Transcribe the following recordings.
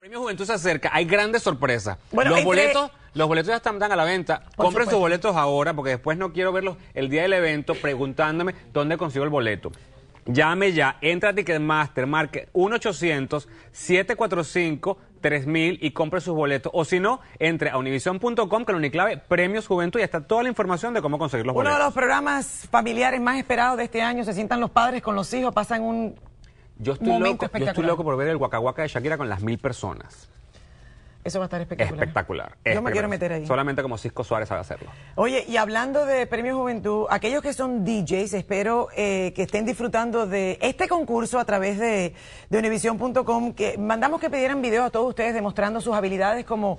Premio Juventud se acerca, hay grandes sorpresas. los boletos, los boletos ya están, a la venta. Compren sus boletos ahora, porque después no quiero verlos el día del evento preguntándome dónde consigo el boleto. Llame ya, entra a Ticketmaster, marque 1-800-745-3000 y compre sus boletos. O si no, entre a univision.com con la uniclave Premios Juventud y está toda la información de cómo conseguir los boletos. Uno de los programas familiares más esperados de este año, se sientan los padres con los hijos, pasan un yo estoy, loco, yo estoy loco por ver el huacahuaca de Shakira con las mil personas. Eso va a estar espectacular. Espectacular. Yo me quiero meter ahí. Solamente como Cisco Suárez sabe hacerlo. Oye, y hablando de Premio Juventud, aquellos que son DJs, espero eh, que estén disfrutando de este concurso a través de, univision.com. Que mandamos que pidieran videos a todos ustedes demostrando sus habilidades como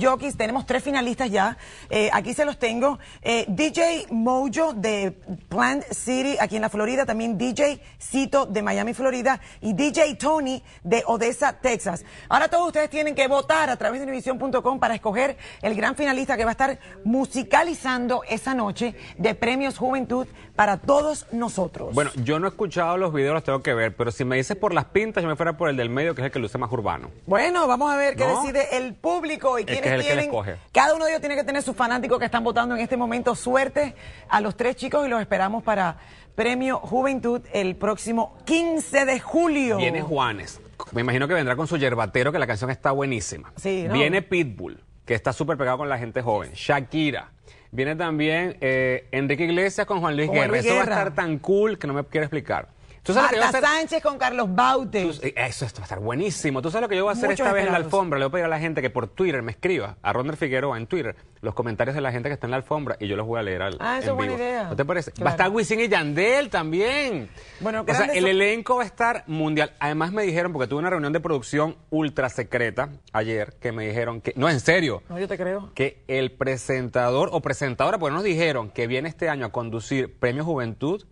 Jockeys. Tenemos tres finalistas ya. Eh, aquí se los tengo. Eh, DJ Mojo de Plant City, aquí en la Florida. También DJ Cito de Miami, Florida. Y DJ Tony de Odessa, Texas. Ahora todos ustedes tienen que votar a través de univision.com para escoger el gran finalista que va a estar musicalizando esa noche de Premios Juventud para todos nosotros. Bueno, yo no he escuchado los videos, los tengo que ver, pero si me dices por las pintas, yo me fuera por el del medio, que es el que luce más urbano. Bueno, vamos a ver qué decide el público y quiénes es el tienen. Que Cada uno de ellos tiene que tener sus fanáticos que están votando en este momento. Suerte a los tres chicos y los esperamos para Premio Juventud el próximo 15 de julio. Viene Juanes. Me imagino que vendrá con su yerbatero, que la canción está buenísima. Sí, Viene Pitbull, que está súper pegado con la gente joven. Shakira. Viene también eh, Enrique Iglesias con Juan Luis Guerra. Eso va a estar tan cool que no me quiero explicar. ¿Tú sabes Marta Sánchez con Carlos Bautes. Eh, eso va a estar buenísimo. ¿Tú sabes lo que yo voy a hacer esta vez en la alfombra? Le voy a pedir a la gente que por Twitter me escriba, a Ronald Figueroa en Twitter, los comentarios de la gente que está en la alfombra y yo los voy a leer al, ah, eso en Buena idea. ¿No te parece? Va a estar Wisin y Yandel también. Bueno, o sea, el elenco va a estar mundial. Además me dijeron, porque tuve una reunión de producción ultra secreta ayer, que me dijeron que... No, en serio. No, yo te creo. Que el presentador o presentadora, porque nos dijeron que viene este año a conducir Premio Juventud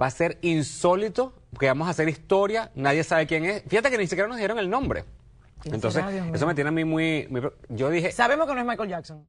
va a ser insólito, porque vamos a hacer historia, nadie sabe quién es. Fíjate que ni siquiera nos dieron el nombre. Entonces, eso me tiene a mí muy, muy... Yo dije... Sabemos que no es Michael Jackson.